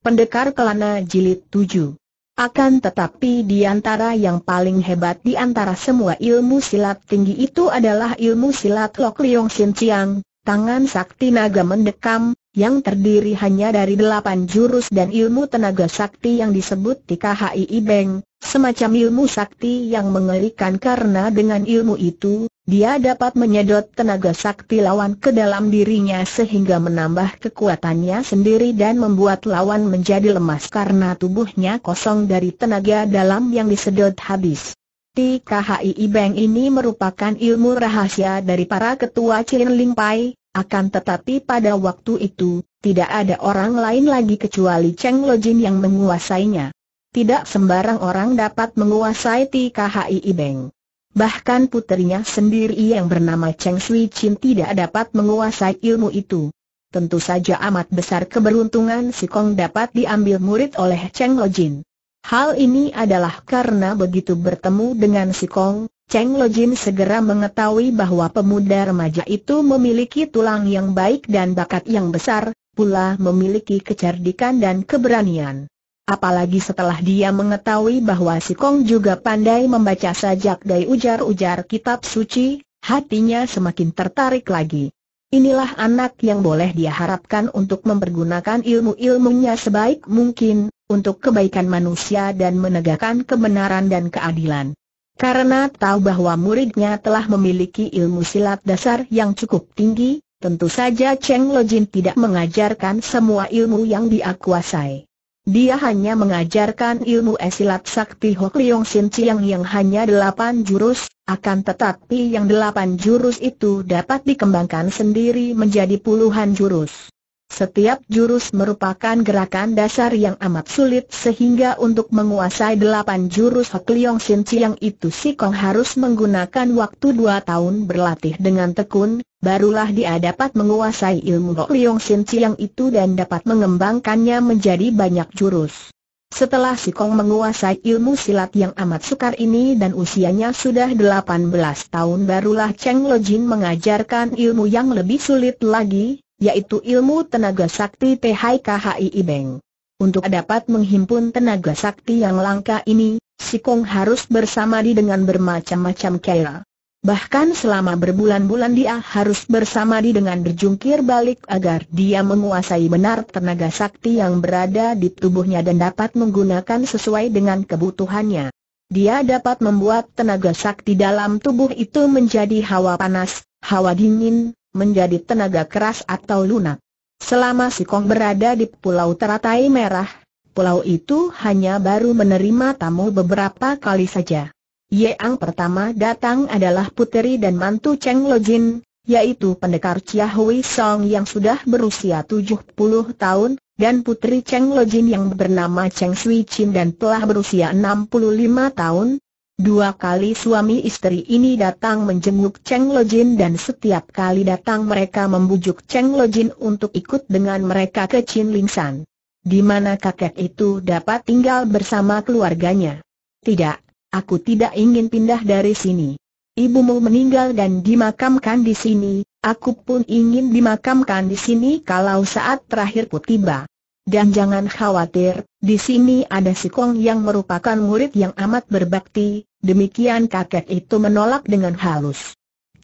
Pendekar Kelana Jilid 7 akan tetapi di antara yang paling hebat di antara semua ilmu silat tinggi itu adalah ilmu silat Lok Liong Sin Chiang, tangan sakti naga mendekam, yang terdiri hanya dari delapan jurus dan ilmu tenaga sakti yang disebut Tika Hai Ibeng. Semacam ilmu sakti yang mengerikan karena dengan ilmu itu, dia dapat menyedot tenaga sakti lawan ke dalam dirinya sehingga menambah kekuatannya sendiri dan membuat lawan menjadi lemas karena tubuhnya kosong dari tenaga dalam yang disedot habis. TKHI Bank ini merupakan ilmu rahasia dari para ketua Chin Ling Pai, akan tetapi pada waktu itu, tidak ada orang lain lagi kecuali Cheng Lojin yang menguasainya tidak sembarang orang dapat menguasai TKHI Ibeng. Bahkan putrinya sendiri yang bernama Cheng Sui Chin tidak dapat menguasai ilmu itu. Tentu saja amat besar keberuntungan si Kong dapat diambil murid oleh Cheng Lo Jin. Hal ini adalah karena begitu bertemu dengan si Kong, Cheng Lo Jin segera mengetahui bahwa pemuda remaja itu memiliki tulang yang baik dan bakat yang besar, pula memiliki kecerdikan dan keberanian apalagi setelah dia mengetahui bahwa si Kong juga pandai membaca sajak dari ujar-ujar kitab suci, hatinya semakin tertarik lagi. Inilah anak yang boleh dia harapkan untuk mempergunakan ilmu-ilmunya sebaik mungkin, untuk kebaikan manusia dan menegakkan kebenaran dan keadilan. Karena tahu bahwa muridnya telah memiliki ilmu silat dasar yang cukup tinggi, tentu saja Cheng Lojin tidak mengajarkan semua ilmu yang dia kuasai. Dia hanya mengajarkan ilmu esilat sakti Hok Leong Sin Chiang yang hanya delapan jurus, akan tetapi yang delapan jurus itu dapat dikembangkan sendiri menjadi puluhan jurus. Setiap jurus merupakan gerakan dasar yang amat sulit sehingga untuk menguasai delapan jurus Hok Leong Sin Chiang itu si Kong harus menggunakan waktu dua tahun berlatih dengan tekun, barulah dia dapat menguasai ilmu Hok Leong Sin Chiang itu dan dapat mengembangkannya menjadi banyak jurus. Setelah si Kong menguasai ilmu silat yang amat sukar ini dan usianya sudah 18 tahun barulah Cheng Lejin mengajarkan ilmu yang lebih sulit lagi, yaitu ilmu tenaga sakti THKHI ibeng. Untuk dapat menghimpun tenaga sakti yang langka ini, si Kong harus bersamadi dengan bermacam-macam kera. Bahkan selama berbulan-bulan dia harus bersamadi dengan berjungkir balik agar dia menguasai benar tenaga sakti yang berada di tubuhnya dan dapat menggunakan sesuai dengan kebutuhannya. Dia dapat membuat tenaga sakti dalam tubuh itu menjadi hawa panas, hawa dingin, menjadi tenaga keras atau lunak. Selama si Kong berada di Pulau Teratai Merah, pulau itu hanya baru menerima tamu beberapa kali saja. Yang pertama datang adalah puteri dan mantu Cheng Lojin, yaitu pendekar Chia Hui Song yang sudah berusia 70 tahun, dan putri Cheng Lojin yang bernama Cheng Sui Chin dan telah berusia 65 tahun, Dua kali suami istri ini datang menjenguk Cheng Lojin dan setiap kali datang mereka membujuk Cheng Lojin untuk ikut dengan mereka ke Chin San. Di mana kakek itu dapat tinggal bersama keluarganya. Tidak, aku tidak ingin pindah dari sini. Ibumu meninggal dan dimakamkan di sini, aku pun ingin dimakamkan di sini kalau saat terakhir terakhirku tiba. Dan jangan khawatir, di sini ada si Kong yang merupakan murid yang amat berbakti, demikian kakek itu menolak dengan halus.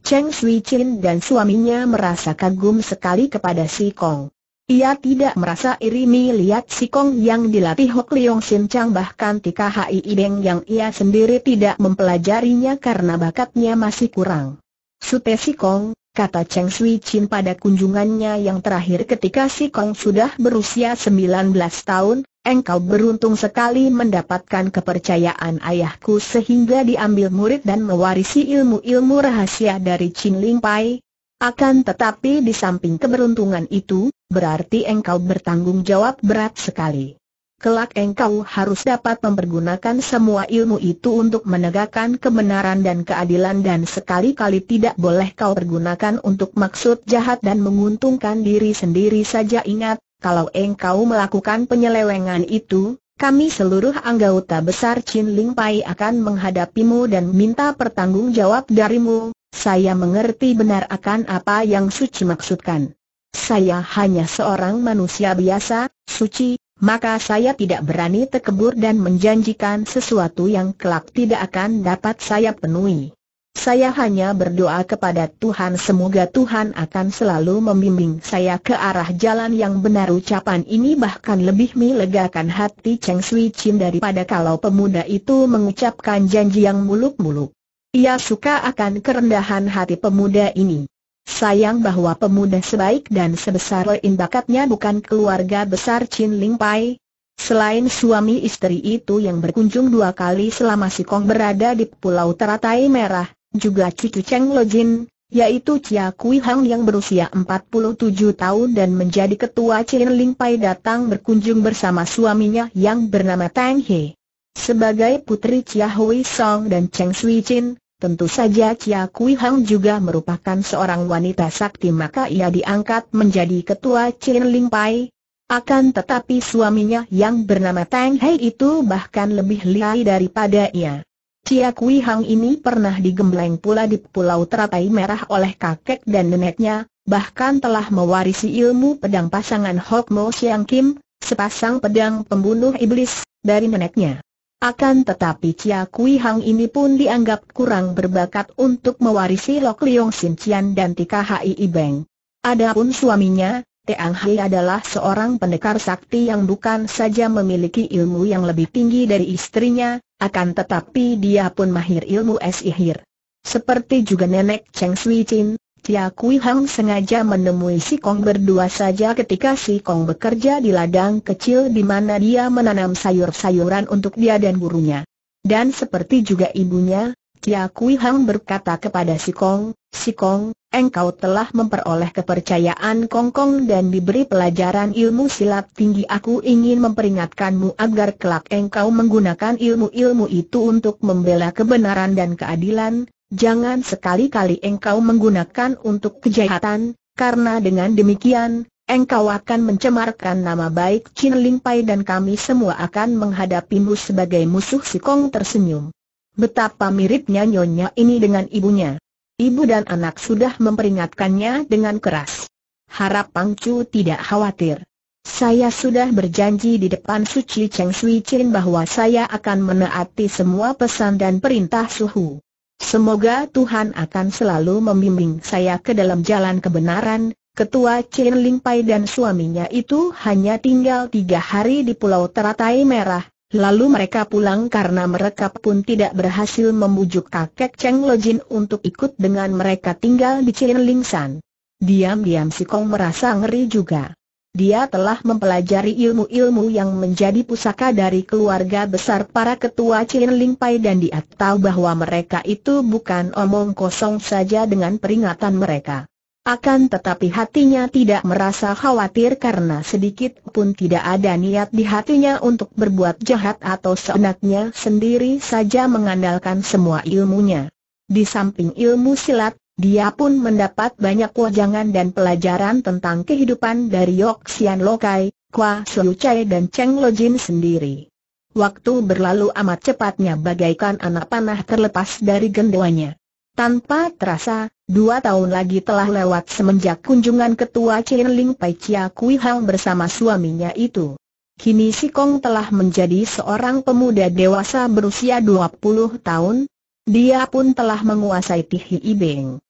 Cheng Sui Chin dan suaminya merasa kagum sekali kepada si Kong. Ia tidak merasa iri melihat si Kong yang dilatih Hok Leong Sin Chang bahkan Tika Hai Ideng yang ia sendiri tidak mempelajarinya karena bakatnya masih kurang. Sute Si Kong, kata Cheng Sui Chin pada kunjungannya yang terakhir ketika Si Kong sudah berusia 19 tahun, engkau beruntung sekali mendapatkan kepercayaan ayahku sehingga diambil murid dan mewarisi ilmu-ilmu rahasia dari Chin Ling Pai. Akan tetapi di samping keberuntungan itu, berarti engkau bertanggung jawab berat sekali. Kelak engkau harus dapat mempergunakan semua ilmu itu untuk menegakkan kebenaran dan keadilan dan sekali-kali tidak boleh kau pergunakan untuk maksud jahat dan menguntungkan diri sendiri saja ingat, kalau engkau melakukan penyelewengan itu, kami seluruh anggota besar Chin Ling Pai akan menghadapimu dan minta pertanggungjawab darimu, saya mengerti benar akan apa yang Suci maksudkan. Saya hanya seorang manusia biasa, Suci, maka saya tidak berani tekebur dan menjanjikan sesuatu yang kelak tidak akan dapat saya penuhi. Saya hanya berdoa kepada Tuhan semoga Tuhan akan selalu membimbing saya ke arah jalan yang benar ucapan ini bahkan lebih melegakan hati Cheng Sui Chin daripada kalau pemuda itu mengucapkan janji yang muluk-muluk. Ia suka akan kerendahan hati pemuda ini. Sayang bahwa pemuda sebaik dan sebesar Lein bakatnya bukan keluarga besar Chin Ling Pai. Selain suami istri itu yang berkunjung dua kali selama si Kong berada di Pulau Teratai Merah, juga cucu Cheng Lo Jin, yaitu Chia Kui Hang yang berusia 47 tahun dan menjadi ketua Chin Ling Pai datang berkunjung bersama suaminya yang bernama Tang He. Sebagai putri Chia Hui Song dan Cheng Sui Chin, Tentu saja Chia Kui Hang juga merupakan seorang wanita sakti maka ia diangkat menjadi ketua Chin Ling Pai. Akan tetapi suaminya yang bernama Tang Hei itu bahkan lebih lihai daripada ia. Chia Kui Hang ini pernah digembleng pula di Pulau Teratai Merah oleh kakek dan neneknya, bahkan telah mewarisi ilmu pedang pasangan Hok Mo Siang Kim, sepasang pedang pembunuh iblis, dari neneknya. Akan tetapi Chia Kui Hang ini pun dianggap kurang berbakat untuk mewarisi Lok Liong Sin Cian dan Tika Hai Ibeng. Adapun suaminya, Teang Hai adalah seorang pendekar sakti yang bukan saja memiliki ilmu yang lebih tinggi dari istrinya, akan tetapi dia pun mahir ilmu es ihir. Seperti juga nenek Cheng Sui Chin, Tia Kui Hang sengaja menemui Si Kong berdua saja ketika Si Kong bekerja di ladang kecil di mana dia menanam sayur-sayuran untuk dia dan gurunya. Dan seperti juga ibunya, Tia Kui Hang berkata kepada Si Kong, Si Kong, engkau telah memperoleh kepercayaan Kong Kong dan diberi pelajaran ilmu silat tinggi aku ingin memperingatkanmu agar kelak engkau menggunakan ilmu-ilmu itu untuk membela kebenaran dan keadilan, Jangan sekali-kali engkau menggunakan untuk kejahatan, karena dengan demikian, engkau akan mencemarkan nama baik Chin Ling Pai dan kami semua akan menghadapimu sebagai musuh si Kong tersenyum. Betapa miripnya nyonya ini dengan ibunya. Ibu dan anak sudah memperingatkannya dengan keras. Harap Pang Chu tidak khawatir. Saya sudah berjanji di depan Suci Cheng Sui Chin bahwa saya akan menaati semua pesan dan perintah Suhu. Semoga Tuhan akan selalu membimbing saya ke dalam jalan kebenaran. Ketua Chen Ling Pai dan suaminya itu hanya tinggal tiga hari di Pulau Teratai Merah, lalu mereka pulang karena mereka pun tidak berhasil membujuk kakek Cheng Lo Jin untuk ikut dengan mereka tinggal di Chen Ling San. Diam-diam si Kong merasa ngeri juga. Dia telah mempelajari ilmu-ilmu yang menjadi pusaka dari keluarga besar para ketua Chin Ling Pai dan dia tahu bahwa mereka itu bukan omong kosong saja dengan peringatan mereka. Akan tetapi hatinya tidak merasa khawatir karena sedikit pun tidak ada niat di hatinya untuk berbuat jahat atau seenaknya sendiri saja mengandalkan semua ilmunya. Di samping ilmu silat, dia pun mendapat banyak wajangan dan pelajaran tentang kehidupan dari Sian Lokai, Kwa Suu Chai dan Cheng Lo Jin sendiri. Waktu berlalu amat cepatnya bagaikan anak panah terlepas dari gendawanya. Tanpa terasa, dua tahun lagi telah lewat semenjak kunjungan ketua Chin Ling Pai Chia Kui Hang bersama suaminya itu. Kini Si Kong telah menjadi seorang pemuda dewasa berusia 20 tahun. Dia pun telah menguasai Tihi Ibeng.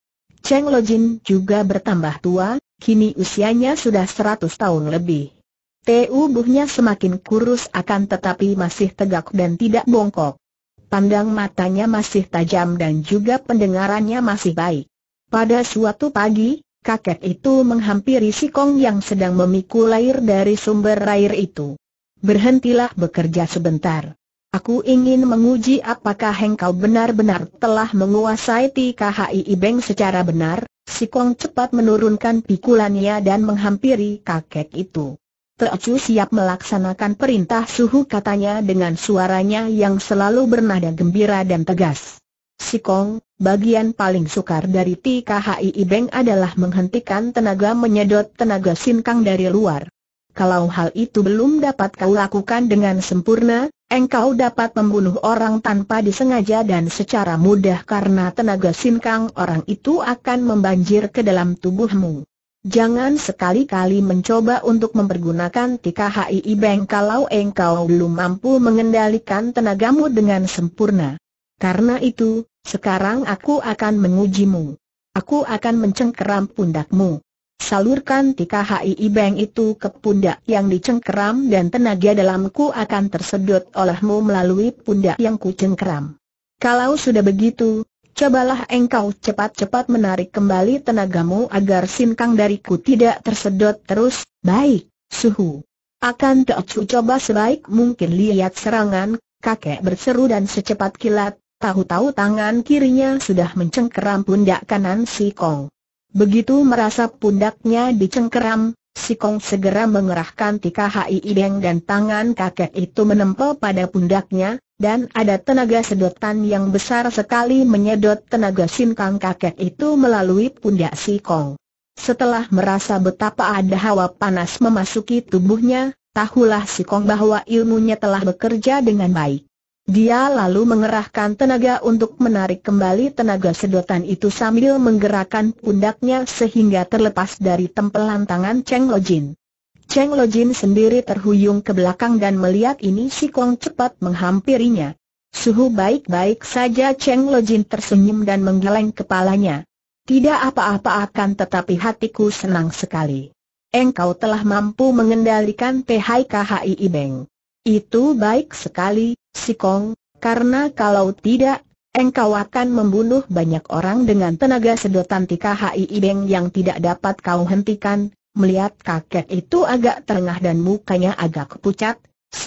Cheng Lojin juga bertambah tua, kini usianya sudah 100 tahun lebih. Tubuhnya semakin kurus akan tetapi masih tegak dan tidak bongkok. Pandang matanya masih tajam dan juga pendengarannya masih baik. Pada suatu pagi, kakek itu menghampiri si Kong yang sedang memikul air dari sumber air itu. Berhentilah bekerja sebentar. Aku ingin menguji apakah engkau benar-benar telah menguasai TKHI Ibeng secara benar, si Kong cepat menurunkan pikulannya dan menghampiri kakek itu. Teocu siap melaksanakan perintah suhu katanya dengan suaranya yang selalu bernada gembira dan tegas. Si Kong, bagian paling sukar dari TKHI Ibeng adalah menghentikan tenaga menyedot tenaga sinkang dari luar. Kalau hal itu belum dapat kau lakukan dengan sempurna, Engkau dapat membunuh orang tanpa disengaja dan secara mudah karena tenaga sinkang orang itu akan membanjir ke dalam tubuhmu. Jangan sekali-kali mencoba untuk mempergunakan tika HII Beng kalau engkau belum mampu mengendalikan tenagamu dengan sempurna. Karena itu, sekarang aku akan mengujimu. Aku akan mencengkeram pundakmu. Salurkan tika HII itu ke pundak yang dicengkeram dan tenaga dalamku akan tersedot olehmu melalui pundak yang kucengkeram. Kalau sudah begitu, cobalah engkau cepat-cepat menarik kembali tenagamu agar sinkang dariku tidak tersedot terus, baik, suhu. Akan Tocu coba sebaik mungkin lihat serangan, kakek berseru dan secepat kilat, tahu-tahu tangan kirinya sudah mencengkeram pundak kanan si Kong. Begitu merasa pundaknya dicengkeram, si Kong segera mengerahkan tika hai ideng dan tangan kakek itu menempel pada pundaknya, dan ada tenaga sedotan yang besar sekali menyedot tenaga sinkang kakek itu melalui pundak si Kong. Setelah merasa betapa ada hawa panas memasuki tubuhnya, tahulah si Kong bahwa ilmunya telah bekerja dengan baik. Dia lalu mengerahkan tenaga untuk menarik kembali tenaga sedotan itu sambil menggerakkan pundaknya sehingga terlepas dari tempelan tangan Cheng Lojin. Cheng Lojin sendiri terhuyung ke belakang dan melihat ini si Kong cepat menghampirinya. Suhu baik-baik saja Cheng Lojin tersenyum dan menggeleng kepalanya. Tidak apa-apa akan tetapi hatiku senang sekali. Engkau telah mampu mengendalikan PHKHI Beng. Itu baik sekali, Si Kong, karena kalau tidak, engkau akan membunuh banyak orang dengan tenaga sedotan Tika Hai Ibeng yang tidak dapat kau hentikan. Melihat kakek itu agak terengah dan mukanya agak pucat,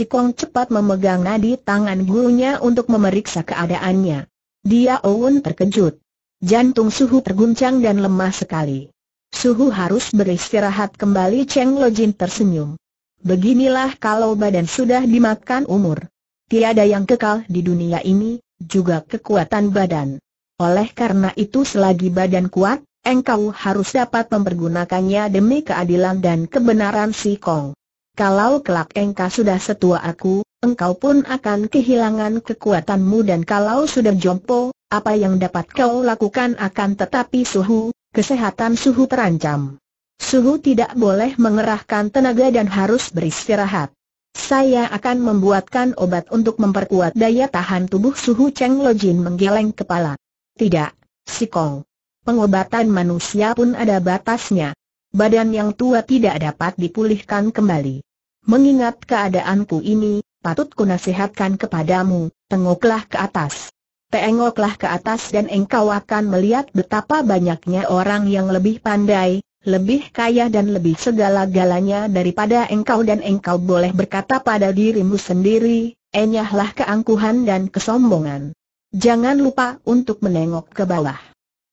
Kong cepat memegang nadi tangan gurunya untuk memeriksa keadaannya. Dia Owen terkejut. Jantung Suhu terguncang dan lemah sekali. Suhu harus beristirahat kembali Cheng Lojin tersenyum. Beginilah kalau badan sudah dimakan umur. Tiada yang kekal di dunia ini, juga kekuatan badan. Oleh karena itu selagi badan kuat, engkau harus dapat mempergunakannya demi keadilan dan kebenaran si Kong. Kalau kelak engkau sudah setua aku, engkau pun akan kehilangan kekuatanmu dan kalau sudah jompo, apa yang dapat kau lakukan akan tetapi suhu, kesehatan suhu terancam. Suhu tidak boleh mengerahkan tenaga dan harus beristirahat. Saya akan membuatkan obat untuk memperkuat daya tahan tubuh suhu Cheng Lojin menggeleng kepala. Tidak, si Kong. Pengobatan manusia pun ada batasnya. Badan yang tua tidak dapat dipulihkan kembali. Mengingat keadaanku ini, patut ku nasihatkan kepadamu, tengoklah ke atas. Tengoklah ke atas dan engkau akan melihat betapa banyaknya orang yang lebih pandai, lebih kaya dan lebih segala-galanya daripada engkau dan engkau boleh berkata pada dirimu sendiri, enyahlah keangkuhan dan kesombongan. Jangan lupa untuk menengok ke bawah.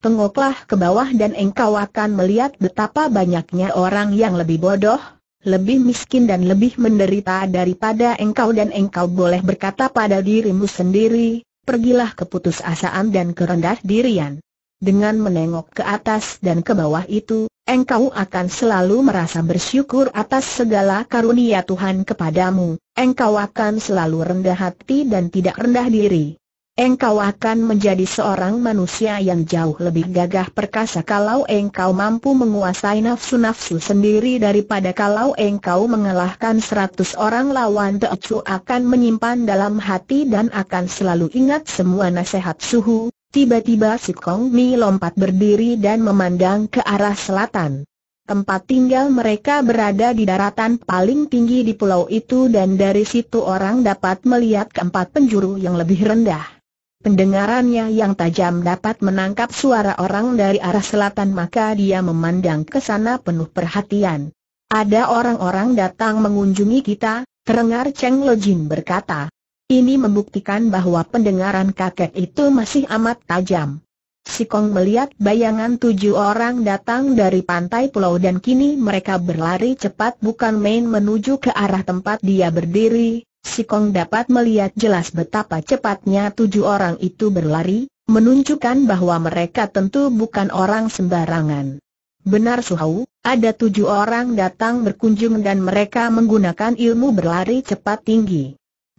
Tengoklah ke bawah dan engkau akan melihat betapa banyaknya orang yang lebih bodoh, lebih miskin dan lebih menderita daripada engkau dan engkau boleh berkata pada dirimu sendiri, pergilah keputusasaan dan kerendah dirian. Dengan menengok ke atas dan ke bawah itu, engkau akan selalu merasa bersyukur atas segala karunia Tuhan kepadamu, engkau akan selalu rendah hati dan tidak rendah diri. Engkau akan menjadi seorang manusia yang jauh lebih gagah perkasa kalau engkau mampu menguasai nafsu-nafsu sendiri daripada kalau engkau mengalahkan seratus orang lawan Teocu akan menyimpan dalam hati dan akan selalu ingat semua nasihat suhu, Tiba-tiba si Mi lompat berdiri dan memandang ke arah selatan. Tempat tinggal mereka berada di daratan paling tinggi di pulau itu dan dari situ orang dapat melihat keempat penjuru yang lebih rendah. Pendengarannya yang tajam dapat menangkap suara orang dari arah selatan maka dia memandang ke sana penuh perhatian. Ada orang-orang datang mengunjungi kita, terengar Cheng Lojin berkata. Ini membuktikan bahwa pendengaran kakek itu masih amat tajam. Sikong melihat bayangan tujuh orang datang dari pantai pulau dan kini mereka berlari cepat bukan main menuju ke arah tempat dia berdiri. Sikong dapat melihat jelas betapa cepatnya tujuh orang itu berlari, menunjukkan bahwa mereka tentu bukan orang sembarangan. Benar Suhau, ada tujuh orang datang berkunjung dan mereka menggunakan ilmu berlari cepat tinggi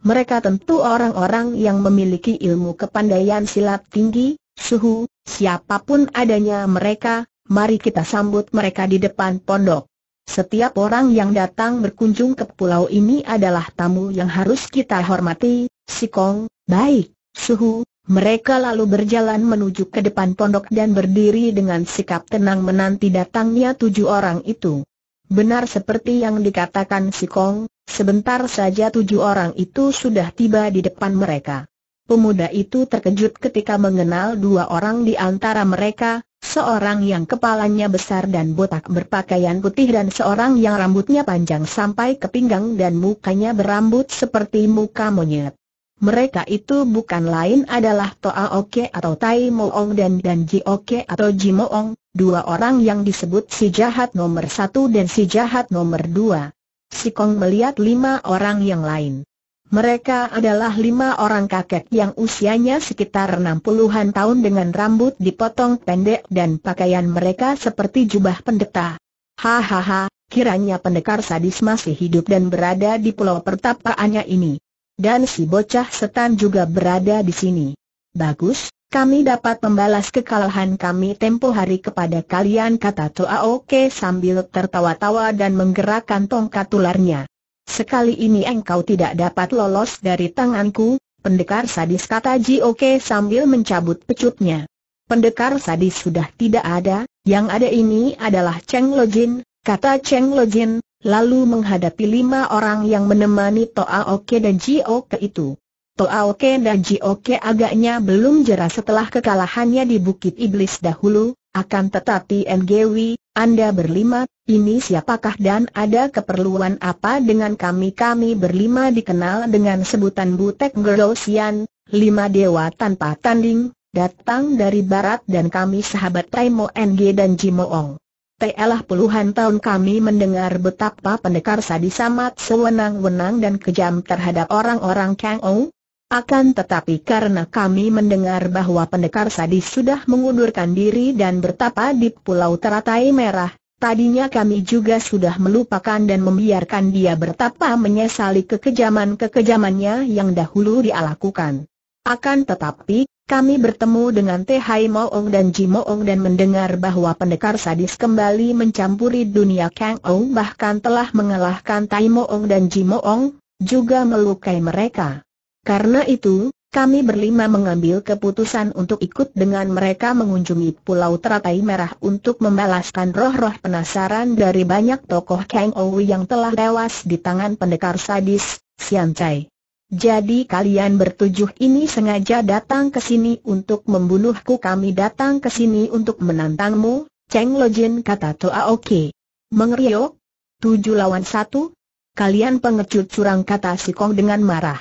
mereka tentu orang-orang yang memiliki ilmu kepandaian silat tinggi, suhu, siapapun adanya mereka, mari kita sambut mereka di depan pondok. Setiap orang yang datang berkunjung ke pulau ini adalah tamu yang harus kita hormati, Kong, baik, suhu, mereka lalu berjalan menuju ke depan pondok dan berdiri dengan sikap tenang menanti datangnya tujuh orang itu. Benar seperti yang dikatakan Kong, Sebentar saja tujuh orang itu sudah tiba di depan mereka. Pemuda itu terkejut ketika mengenal dua orang di antara mereka, seorang yang kepalanya besar dan botak berpakaian putih dan seorang yang rambutnya panjang sampai ke pinggang dan mukanya berambut seperti muka monyet. Mereka itu bukan lain adalah Toa Oke atau Tai Moong dan Dan Ji Oke atau Ji Moong, dua orang yang disebut si jahat nomor satu dan si jahat nomor dua. Si Kong melihat lima orang yang lain. Mereka adalah lima orang kakek yang usianya sekitar enam puluhan tahun dengan rambut dipotong pendek dan pakaian mereka seperti jubah pendeta. Hahaha, kiranya pendekar sadis masih hidup dan berada di pulau pertapaannya ini. Dan si bocah setan juga berada di sini. Bagus, kami dapat membalas kekalahan kami tempo hari kepada kalian kata Toa Oke sambil tertawa-tawa dan menggerakkan tongkat tularnya. Sekali ini engkau tidak dapat lolos dari tanganku, pendekar sadis kata Ji Oke sambil mencabut pecutnya. Pendekar sadis sudah tidak ada, yang ada ini adalah Cheng Lojin, kata Cheng Lojin, lalu menghadapi lima orang yang menemani Toa Oke dan Ji Oke itu. Toao Ke dan Jio Ke agaknya belum jera setelah kekalahannya di Bukit Iblis dahulu, akan tetapi Ngewi, Anda berlima, ini siapakah dan ada keperluan apa dengan kami-kami berlima dikenal dengan sebutan Butek Gerosian, lima dewa tanpa tanding, datang dari barat dan kami sahabat Taimo NG dan Jimoong. Telah puluhan tahun kami mendengar betapa pendekar sadis amat sewenang-wenang dan kejam terhadap orang-orang Kang Ong. Akan tetapi karena kami mendengar bahwa pendekar sadis sudah mengundurkan diri dan bertapa di Pulau Teratai Merah, tadinya kami juga sudah melupakan dan membiarkan dia bertapa menyesali kekejaman-kekejamannya yang dahulu dia lakukan. Akan tetapi, kami bertemu dengan T.H. Moong dan Ji Moong dan mendengar bahwa pendekar sadis kembali mencampuri dunia Kang Ong bahkan telah mengalahkan Tai Moong dan Ji Moong, juga melukai mereka. Karena itu, kami berlima mengambil keputusan untuk ikut dengan mereka mengunjungi Pulau Teratai Merah untuk membalaskan roh-roh penasaran dari banyak tokoh Kang Owi yang telah tewas di tangan pendekar sadis, Sian Chai. Jadi kalian bertujuh ini sengaja datang ke sini untuk membunuhku kami datang ke sini untuk menantangmu, Cheng Lojin kata Toa Oke. Mengeriok? Tujuh lawan satu? Kalian pengecut curang kata si Kong dengan marah.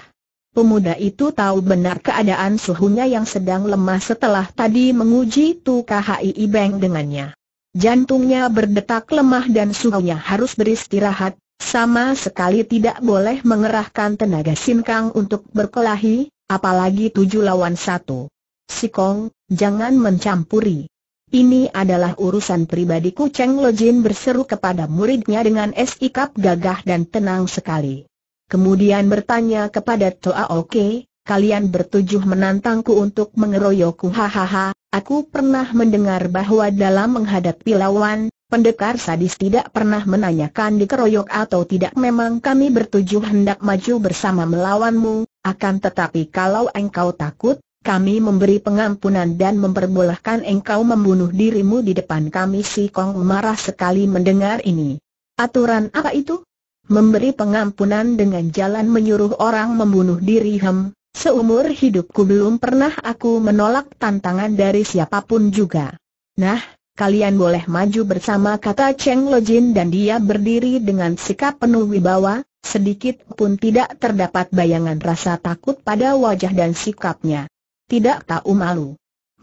Pemuda itu tahu benar keadaan suhunya yang sedang lemah setelah tadi menguji Tu KHI Ibeng dengannya. Jantungnya berdetak lemah dan suhunya harus beristirahat, sama sekali tidak boleh mengerahkan tenaga sinkang untuk berkelahi, apalagi tujuh lawan satu. Sikong, jangan mencampuri. Ini adalah urusan pribadiku Cheng Lojin berseru kepada muridnya dengan sikap gagah dan tenang sekali kemudian bertanya kepada Toa Oke, kalian bertujuh menantangku untuk mengeroyokku hahaha, aku pernah mendengar bahwa dalam menghadapi lawan, pendekar sadis tidak pernah menanyakan dikeroyok atau tidak memang kami bertujuh hendak maju bersama melawanmu, akan tetapi kalau engkau takut, kami memberi pengampunan dan memperbolehkan engkau membunuh dirimu di depan kami si Kong marah sekali mendengar ini. Aturan apa itu? memberi pengampunan dengan jalan menyuruh orang membunuh diri hem, seumur hidupku belum pernah aku menolak tantangan dari siapapun juga. Nah, kalian boleh maju bersama kata Cheng Lojin dan dia berdiri dengan sikap penuh wibawa, sedikit pun tidak terdapat bayangan rasa takut pada wajah dan sikapnya. Tidak tahu malu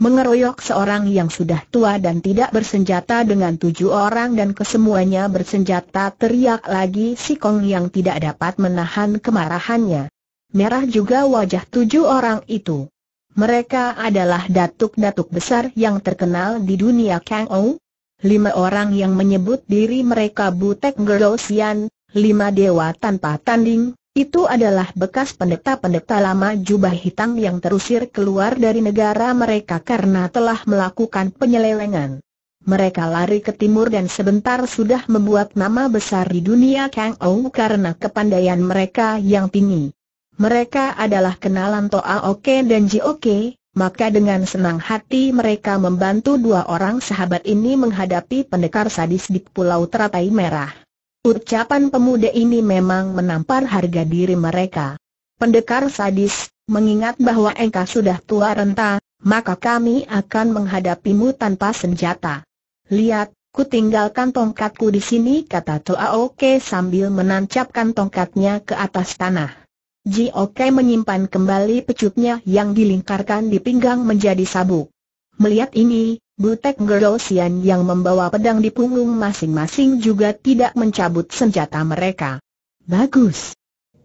mengeroyok seorang yang sudah tua dan tidak bersenjata dengan tujuh orang dan kesemuanya bersenjata teriak lagi si Kong yang tidak dapat menahan kemarahannya. Merah juga wajah tujuh orang itu. Mereka adalah datuk-datuk besar yang terkenal di dunia Kang Ou. Lima orang yang menyebut diri mereka Butek Gerosian, lima dewa tanpa tanding, itu adalah bekas pendeta-pendeta lama jubah hitam yang terusir keluar dari negara mereka karena telah melakukan penyelewengan. Mereka lari ke timur dan sebentar sudah membuat nama besar di dunia Kang Ou karena kepandaian mereka yang tinggi. Mereka adalah kenalan Toa Oke dan Ji Oke, maka dengan senang hati mereka membantu dua orang sahabat ini menghadapi pendekar sadis di Pulau Teratai Merah. Ucapan pemuda ini memang menampar harga diri mereka. Pendekar sadis, mengingat bahwa engkau sudah tua renta, maka kami akan menghadapimu tanpa senjata. Lihat, ku tinggalkan tongkatku di sini kata Toa Oke sambil menancapkan tongkatnya ke atas tanah. Ji Oke menyimpan kembali pecutnya yang dilingkarkan di pinggang menjadi sabuk. Melihat ini, Butek Girl Sian yang membawa pedang di punggung masing-masing juga tidak mencabut senjata mereka. Bagus.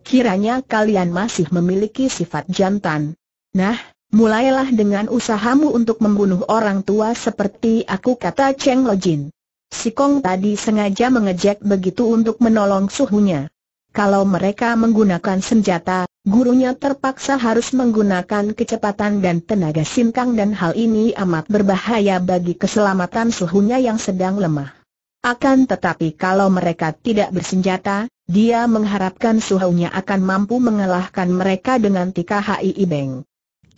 Kiranya kalian masih memiliki sifat jantan. Nah, mulailah dengan usahamu untuk membunuh orang tua seperti aku kata Cheng Lojin. Si Kong tadi sengaja mengejek begitu untuk menolong suhunya. Kalau mereka menggunakan senjata, gurunya terpaksa harus menggunakan kecepatan dan tenaga sinkang dan hal ini amat berbahaya bagi keselamatan suhunya yang sedang lemah. Akan tetapi kalau mereka tidak bersenjata, dia mengharapkan suhunya akan mampu mengalahkan mereka dengan tika hai Beng.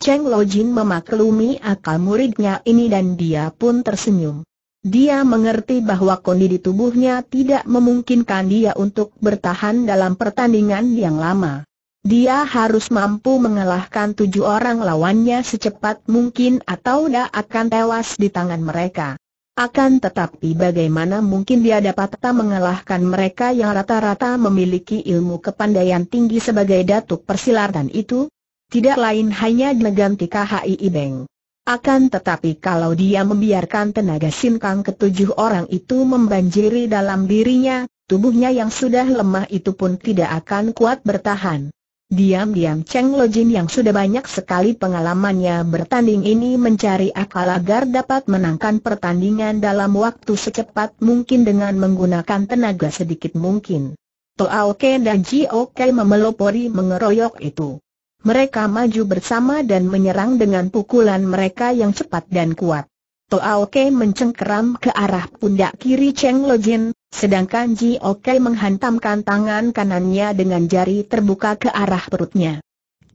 Cheng Lo Jin memaklumi akal muridnya ini dan dia pun tersenyum. Dia mengerti bahwa kondisi tubuhnya tidak memungkinkan dia untuk bertahan dalam pertandingan yang lama. Dia harus mampu mengalahkan tujuh orang lawannya secepat mungkin atau dia akan tewas di tangan mereka. Akan tetapi bagaimana mungkin dia dapat tak mengalahkan mereka yang rata-rata memiliki ilmu kepandaian tinggi sebagai datuk persilatan itu? Tidak lain hanya dengan KHI Beng. Akan tetapi kalau dia membiarkan tenaga sinkang ketujuh orang itu membanjiri dalam dirinya, tubuhnya yang sudah lemah itu pun tidak akan kuat bertahan. Diam-diam Cheng Lojin yang sudah banyak sekali pengalamannya bertanding ini mencari akal agar dapat menangkan pertandingan dalam waktu secepat mungkin dengan menggunakan tenaga sedikit mungkin. Toa Oke dan Ji Oke memelopori mengeroyok itu. Mereka maju bersama dan menyerang dengan pukulan mereka yang cepat dan kuat. Toao Kei mencengkeram ke arah pundak kiri Cheng Lo Jin, sedangkan Ji Oke menghantamkan tangan kanannya dengan jari terbuka ke arah perutnya.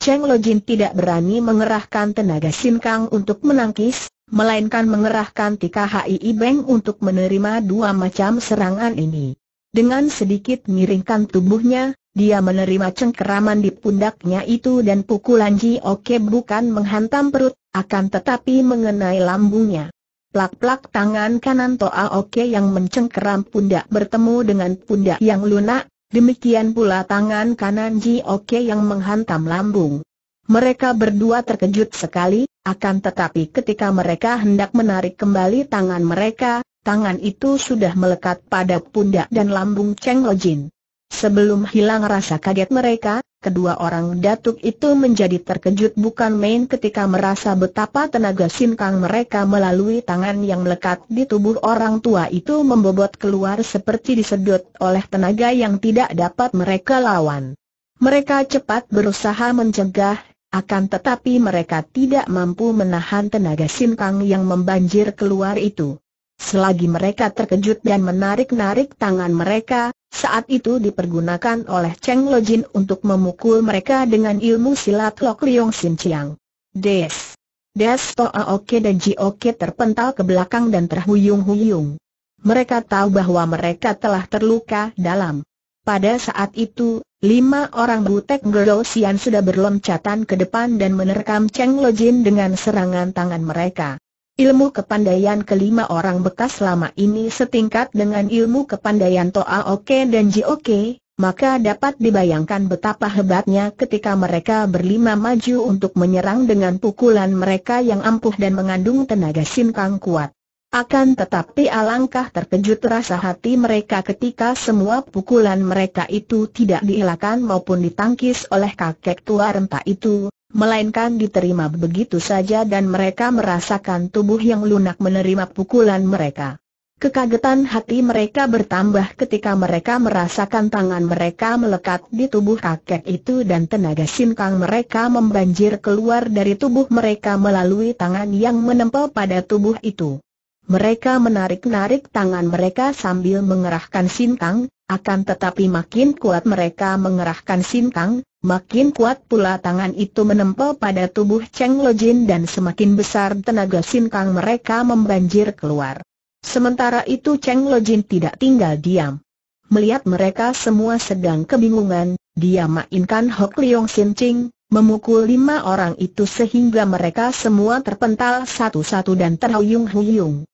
Cheng Lo Jin tidak berani mengerahkan tenaga sinkang untuk menangkis, melainkan mengerahkan tika I Beng untuk menerima dua macam serangan ini. Dengan sedikit miringkan tubuhnya, dia menerima cengkeraman di pundaknya itu dan pukulan Ji Oke bukan menghantam perut, akan tetapi mengenai lambungnya. Plak-plak tangan kanan Toa Oke yang mencengkeram pundak bertemu dengan pundak yang lunak, demikian pula tangan kanan Ji Oke yang menghantam lambung. Mereka berdua terkejut sekali, akan tetapi ketika mereka hendak menarik kembali tangan mereka, tangan itu sudah melekat pada pundak dan lambung Cheng Lojin. Jin. Sebelum hilang rasa kaget mereka, kedua orang datuk itu menjadi terkejut bukan main ketika merasa betapa tenaga sinkang mereka melalui tangan yang melekat di tubuh orang tua itu membobot keluar seperti disedot oleh tenaga yang tidak dapat mereka lawan. Mereka cepat berusaha mencegah, akan tetapi mereka tidak mampu menahan tenaga sinkang yang membanjir keluar itu. Selagi mereka terkejut dan menarik-narik tangan mereka, saat itu dipergunakan oleh Cheng Lo Jin untuk memukul mereka dengan ilmu silat Lok Liong Sin Chiang. Des. Des Toa Oke dan Ji Oke terpental ke belakang dan terhuyung-huyung. Mereka tahu bahwa mereka telah terluka dalam. Pada saat itu, lima orang butek Sian sudah berloncatan ke depan dan menerkam Cheng Lo Jin dengan serangan tangan mereka. Ilmu kepandaian kelima orang bekas lama ini setingkat dengan ilmu kepandaian Toa Oke dan Ji Oke, maka dapat dibayangkan betapa hebatnya ketika mereka berlima maju untuk menyerang dengan pukulan mereka yang ampuh dan mengandung tenaga sinkang kuat. Akan tetapi alangkah terkejut rasa hati mereka ketika semua pukulan mereka itu tidak dielakkan maupun ditangkis oleh kakek tua renta itu, melainkan diterima begitu saja dan mereka merasakan tubuh yang lunak menerima pukulan mereka. Kekagetan hati mereka bertambah ketika mereka merasakan tangan mereka melekat di tubuh kakek itu dan tenaga sinkang mereka membanjir keluar dari tubuh mereka melalui tangan yang menempel pada tubuh itu. Mereka menarik-narik tangan mereka sambil mengerahkan sinkang, akan tetapi makin kuat mereka mengerahkan sinkang, Makin kuat pula tangan itu menempel pada tubuh Cheng Lojin dan semakin besar tenaga sinkang mereka membanjir keluar. Sementara itu Cheng Lojin tidak tinggal diam. Melihat mereka semua sedang kebingungan, dia mainkan Hok Leong Sin Ching, memukul lima orang itu sehingga mereka semua terpental satu-satu dan terhuyung-huyung.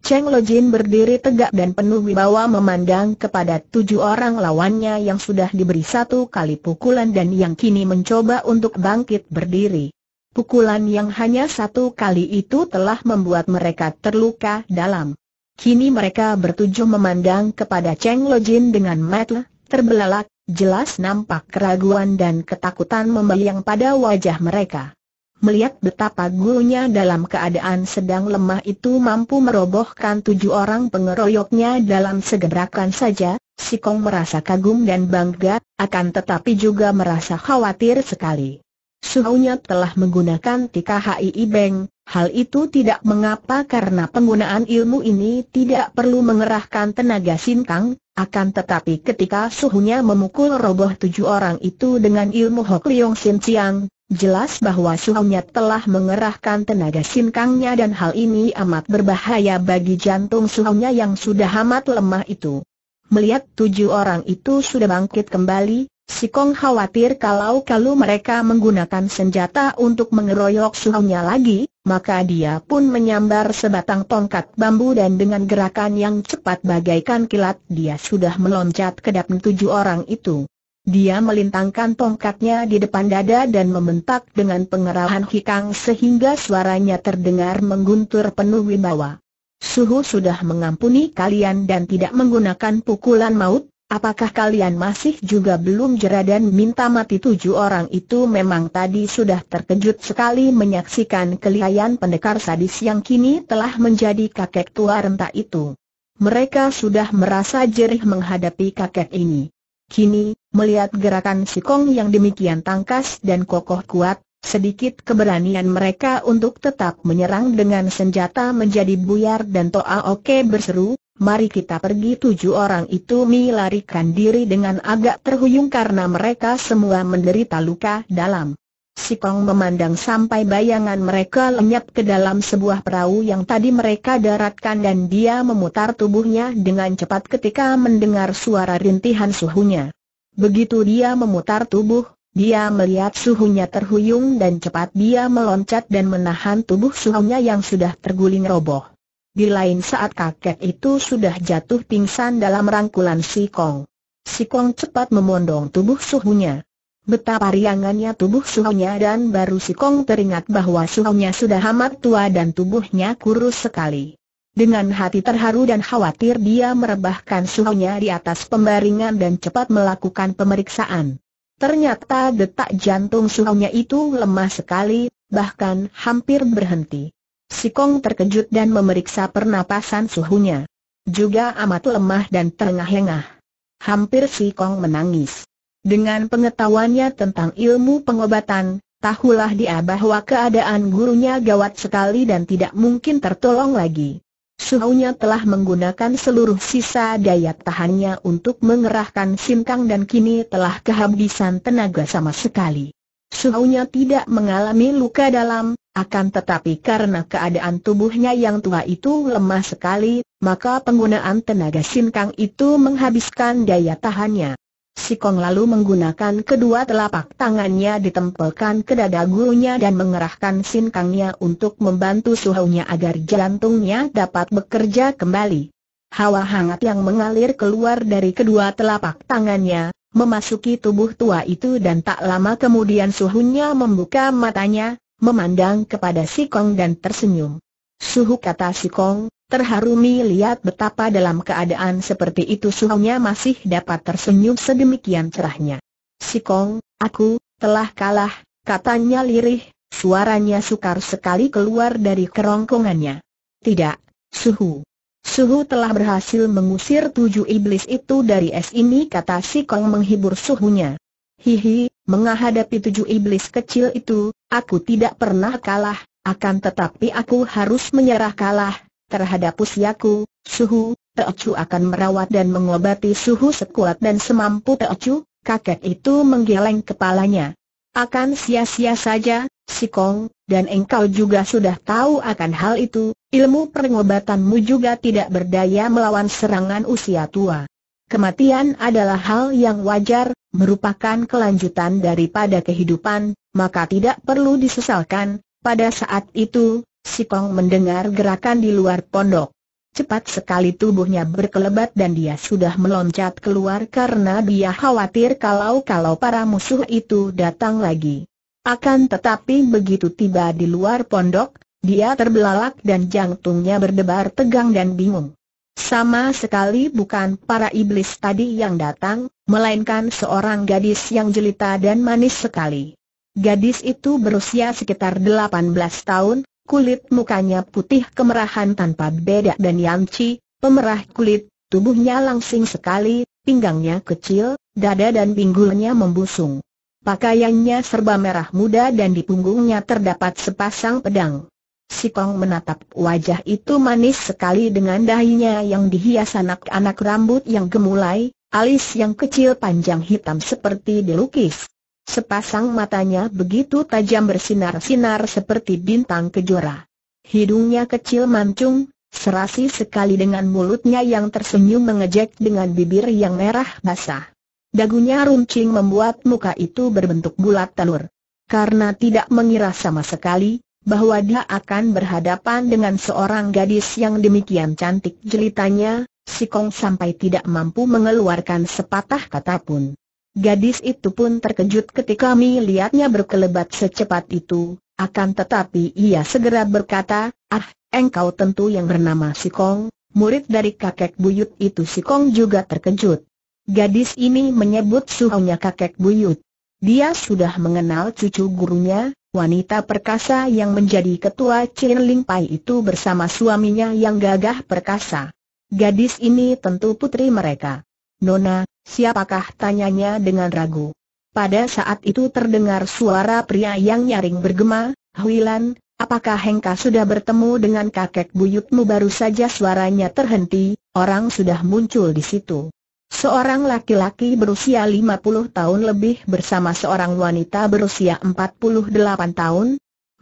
Cheng Lojin berdiri tegak dan penuh wibawa memandang kepada tujuh orang lawannya yang sudah diberi satu kali pukulan dan yang kini mencoba untuk bangkit berdiri. Pukulan yang hanya satu kali itu telah membuat mereka terluka dalam. Kini mereka bertujuh memandang kepada Cheng Lojin dengan mata terbelalak, jelas nampak keraguan dan ketakutan membayang pada wajah mereka. Melihat betapa gurunya dalam keadaan sedang lemah itu mampu merobohkan tujuh orang pengeroyoknya dalam segerakan saja, si Kong merasa kagum dan bangga, akan tetapi juga merasa khawatir sekali. Suhunya telah menggunakan tika HII Beng, hal itu tidak mengapa karena penggunaan ilmu ini tidak perlu mengerahkan tenaga sintang. akan tetapi ketika suhunya memukul roboh tujuh orang itu dengan ilmu Hok Leong Sin Chiang, Jelas bahwa suhunya telah mengerahkan tenaga sinkangnya dan hal ini amat berbahaya bagi jantung suhunya yang sudah amat lemah itu. Melihat tujuh orang itu sudah bangkit kembali, Si Kong khawatir kalau-kalau mereka menggunakan senjata untuk mengeroyok suhunya lagi, maka dia pun menyambar sebatang tongkat bambu dan dengan gerakan yang cepat bagaikan kilat dia sudah meloncat ke depan tujuh orang itu. Dia melintangkan tongkatnya di depan dada dan membentak dengan pengerahan hikang sehingga suaranya terdengar mengguntur penuh wibawa. Suhu sudah mengampuni kalian dan tidak menggunakan pukulan maut, apakah kalian masih juga belum jera dan minta mati tujuh orang itu memang tadi sudah terkejut sekali menyaksikan kelihayan pendekar sadis yang kini telah menjadi kakek tua renta itu. Mereka sudah merasa jerih menghadapi kakek ini. Kini, melihat gerakan si Kong yang demikian tangkas dan kokoh kuat, sedikit keberanian mereka untuk tetap menyerang dengan senjata menjadi buyar dan Toa Oke berseru, Mari kita pergi tujuh orang itu melarikan diri dengan agak terhuyung karena mereka semua menderita luka dalam. Si Kong memandang sampai bayangan mereka lenyap ke dalam sebuah perahu yang tadi mereka daratkan dan dia memutar tubuhnya dengan cepat ketika mendengar suara rintihan suhunya. Begitu dia memutar tubuh, dia melihat suhunya terhuyung dan cepat dia meloncat dan menahan tubuh suhunya yang sudah terguling roboh. Di lain saat kakek itu sudah jatuh pingsan dalam rangkulan Si Kong. Si Kong cepat memondong tubuh suhunya. Betapa riangannya tubuh suhunya dan baru si Kong teringat bahwa suhunya sudah amat tua dan tubuhnya kurus sekali. Dengan hati terharu dan khawatir dia merebahkan suhunya di atas pembaringan dan cepat melakukan pemeriksaan. Ternyata detak jantung suhunya itu lemah sekali, bahkan hampir berhenti. Si Kong terkejut dan memeriksa pernapasan suhunya. Juga amat lemah dan terengah-engah. Hampir si Kong menangis. Dengan pengetahuannya tentang ilmu pengobatan, tahulah dia bahwa keadaan gurunya gawat sekali dan tidak mungkin tertolong lagi. Suhunya telah menggunakan seluruh sisa daya tahannya untuk mengerahkan sinkang dan kini telah kehabisan tenaga sama sekali. Suhunya tidak mengalami luka dalam, akan tetapi karena keadaan tubuhnya yang tua itu lemah sekali, maka penggunaan tenaga sinkang itu menghabiskan daya tahannya. Sikong lalu menggunakan kedua telapak tangannya ditempelkan ke dada gurunya dan mengerahkan sinkangnya untuk membantu suhunya agar jantungnya dapat bekerja kembali. Hawa hangat yang mengalir keluar dari kedua telapak tangannya, memasuki tubuh tua itu dan tak lama kemudian suhunya membuka matanya, memandang kepada Sikong dan tersenyum. Suhu kata si Kong, terharu mi lihat betapa dalam keadaan seperti itu suhunya masih dapat tersenyum sedemikian cerahnya. Si Kong, aku, telah kalah, katanya lirih, suaranya sukar sekali keluar dari kerongkongannya. Tidak, Suhu. Suhu telah berhasil mengusir tujuh iblis itu dari es ini kata si Kong menghibur suhunya. Hihi, menghadapi tujuh iblis kecil itu, aku tidak pernah kalah, akan tetapi aku harus menyerah kalah, terhadap usiaku, suhu, Teocu akan merawat dan mengobati suhu sekuat dan semampu Teocu, kakek itu menggeleng kepalanya. Akan sia-sia saja, si Kong, dan engkau juga sudah tahu akan hal itu, ilmu pengobatanmu juga tidak berdaya melawan serangan usia tua. Kematian adalah hal yang wajar, merupakan kelanjutan daripada kehidupan, maka tidak perlu disesalkan, pada saat itu, si Kong mendengar gerakan di luar pondok. Cepat sekali tubuhnya berkelebat dan dia sudah meloncat keluar karena dia khawatir kalau-kalau para musuh itu datang lagi. Akan tetapi begitu tiba di luar pondok, dia terbelalak dan jantungnya berdebar tegang dan bingung. Sama sekali bukan para iblis tadi yang datang, melainkan seorang gadis yang jelita dan manis sekali. Gadis itu berusia sekitar 18 tahun, kulit mukanya putih kemerahan tanpa beda dan Yanci, pemerah kulit, tubuhnya langsing sekali, pinggangnya kecil, dada dan pinggulnya membusung. Pakaiannya serba merah muda dan di punggungnya terdapat sepasang pedang. Si Kong menatap wajah itu manis sekali dengan dahinya yang dihias anak-anak rambut yang gemulai, alis yang kecil panjang hitam seperti dilukis. Sepasang matanya begitu tajam bersinar-sinar seperti bintang kejora. Hidungnya kecil mancung, serasi sekali dengan mulutnya yang tersenyum mengejek dengan bibir yang merah basah. Dagunya runcing membuat muka itu berbentuk bulat telur. Karena tidak mengira sama sekali, bahwa dia akan berhadapan dengan seorang gadis yang demikian cantik jelitanya, si Kong sampai tidak mampu mengeluarkan sepatah kata pun. Gadis itu pun terkejut ketika melihatnya berkelebat secepat itu, akan tetapi ia segera berkata, ah, engkau tentu yang bernama Sikong, murid dari kakek buyut itu Sikong juga terkejut. Gadis ini menyebut suhunya kakek buyut. Dia sudah mengenal cucu gurunya, wanita perkasa yang menjadi ketua Chin Ling Pai itu bersama suaminya yang gagah perkasa. Gadis ini tentu putri mereka. Nona, Siapakah tanyanya dengan ragu? Pada saat itu terdengar suara pria yang nyaring bergema, Huilan, apakah Hengka sudah bertemu dengan kakek buyutmu baru saja suaranya terhenti, orang sudah muncul di situ. Seorang laki-laki berusia 50 tahun lebih bersama seorang wanita berusia 48 tahun.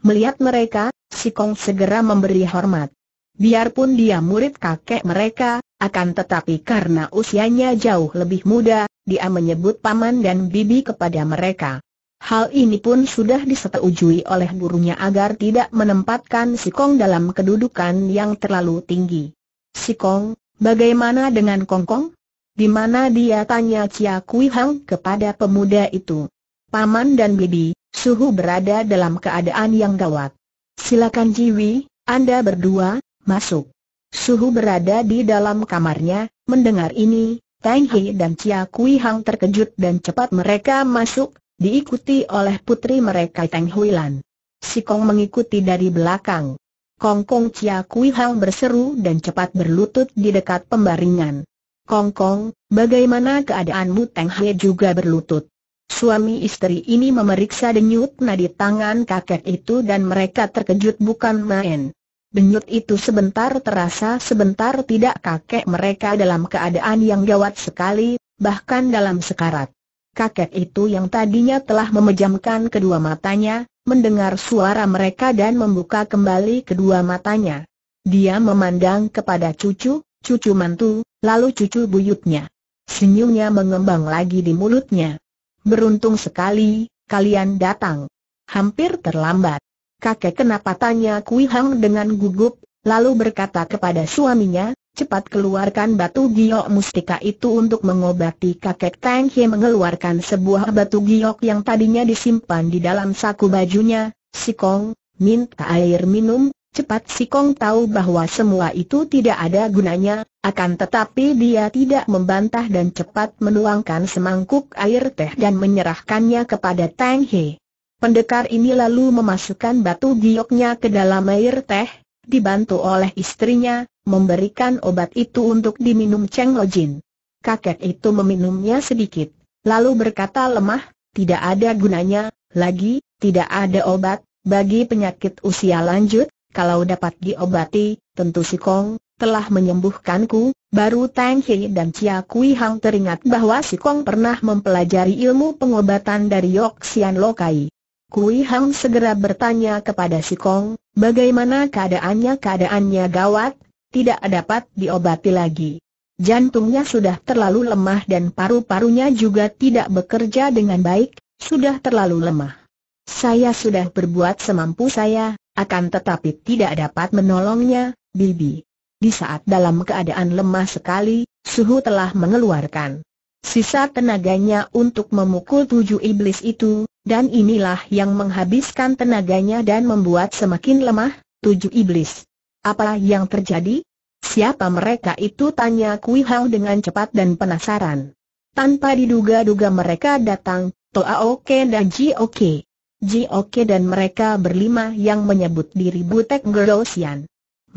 Melihat mereka, Si Kong segera memberi hormat. Biarpun dia murid kakek mereka, akan tetapi karena usianya jauh lebih muda, dia menyebut paman dan bibi kepada mereka. Hal ini pun sudah disetujui oleh gurunya agar tidak menempatkan si Kong dalam kedudukan yang terlalu tinggi. Si Kong, bagaimana dengan Kong Kong? Di mana dia tanya Chia Kui Hang kepada pemuda itu. Paman dan Bibi, suhu berada dalam keadaan yang gawat. Silakan Jiwi, Anda berdua, masuk. Suhu berada di dalam kamarnya, mendengar ini, Tang He dan Chia Kui Hang terkejut dan cepat mereka masuk, diikuti oleh putri mereka Tang Hui Lan. Si Kong mengikuti dari belakang. Kong Kong Chia Kui Hang berseru dan cepat berlutut di dekat pembaringan. Kong Kong, bagaimana keadaanmu Tang He juga berlutut. Suami istri ini memeriksa denyut nadi tangan kakek itu dan mereka terkejut bukan main. Denyut itu sebentar terasa sebentar tidak kakek mereka dalam keadaan yang gawat sekali, bahkan dalam sekarat. Kakek itu yang tadinya telah memejamkan kedua matanya, mendengar suara mereka dan membuka kembali kedua matanya. Dia memandang kepada cucu, cucu mantu, lalu cucu buyutnya. Senyumnya mengembang lagi di mulutnya. Beruntung sekali, kalian datang. Hampir terlambat. Kakek kenapa tanya Kui Hang dengan gugup, lalu berkata kepada suaminya, cepat keluarkan batu giok mustika itu untuk mengobati kakek Tang He mengeluarkan sebuah batu giok yang tadinya disimpan di dalam saku bajunya, Sikong, minta air minum, cepat Sikong tahu bahwa semua itu tidak ada gunanya, akan tetapi dia tidak membantah dan cepat menuangkan semangkuk air teh dan menyerahkannya kepada Tang He. Pendekar ini lalu memasukkan batu gioknya ke dalam air teh, dibantu oleh istrinya, memberikan obat itu untuk diminum Cheng Lo Kakek itu meminumnya sedikit, lalu berkata lemah, tidak ada gunanya, lagi, tidak ada obat, bagi penyakit usia lanjut, kalau dapat diobati, tentu si Kong, telah menyembuhkanku, baru Tang Hei dan Chia Kui Hang teringat bahwa si Kong pernah mempelajari ilmu pengobatan dari Yok Sian Lokai. Kui Hang segera bertanya kepada si Kong, bagaimana keadaannya? Keadaannya gawat, tidak dapat diobati lagi. Jantungnya sudah terlalu lemah dan paru-parunya juga tidak bekerja dengan baik, sudah terlalu lemah. Saya sudah berbuat semampu saya, akan tetapi tidak dapat menolongnya, Bibi. Di saat dalam keadaan lemah sekali, Suhu telah mengeluarkan sisa tenaganya untuk memukul tujuh iblis itu, dan inilah yang menghabiskan tenaganya dan membuat semakin lemah, tujuh iblis. Apa yang terjadi? Siapa mereka itu tanya Kui Hao dengan cepat dan penasaran. Tanpa diduga-duga mereka datang, Toa Oke dan Ji Oke. Ji Oke dan mereka berlima yang menyebut diri Butek Gerosian.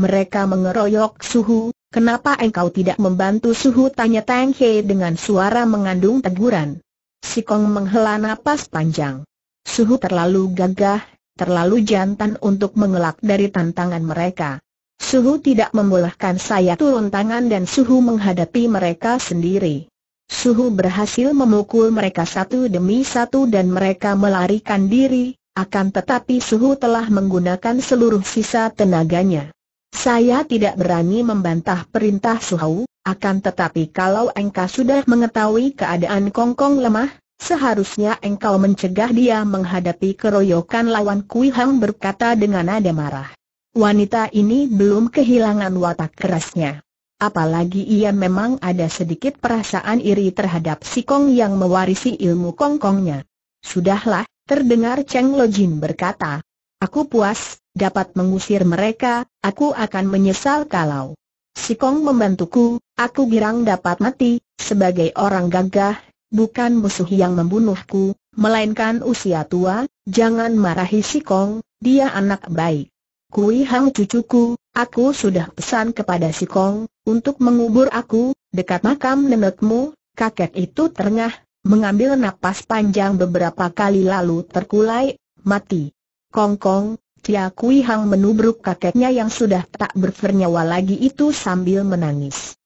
Mereka mengeroyok Suhu, kenapa engkau tidak membantu Suhu tanya Tang He dengan suara mengandung teguran. Si Kong menghela napas panjang. Suhu terlalu gagah, terlalu jantan untuk mengelak dari tantangan mereka. Suhu tidak membolehkan saya turun tangan dan Suhu menghadapi mereka sendiri. Suhu berhasil memukul mereka satu demi satu dan mereka melarikan diri, akan tetapi Suhu telah menggunakan seluruh sisa tenaganya. Saya tidak berani membantah perintah Suhu, akan tetapi kalau engkau sudah mengetahui keadaan Kongkong lemah, seharusnya engkau mencegah dia menghadapi keroyokan lawan Kui Hang berkata dengan nada marah. Wanita ini belum kehilangan watak kerasnya. Apalagi ia memang ada sedikit perasaan iri terhadap si Kong yang mewarisi ilmu Kongkongnya. Sudahlah, terdengar Cheng Lojin berkata. Aku puas, dapat mengusir mereka, aku akan menyesal kalau Si Kong membantuku, aku girang dapat mati, sebagai orang gagah, bukan musuh yang membunuhku, melainkan usia tua, jangan marahi si Kong, dia anak baik. Kui Hang cucuku, aku sudah pesan kepada si Kong, untuk mengubur aku, dekat makam nenekmu, kakek itu terengah, mengambil napas panjang beberapa kali lalu terkulai, mati. Kong Kong, Tia Kui Hang menubruk kakeknya yang sudah tak bernyawa lagi itu sambil menangis.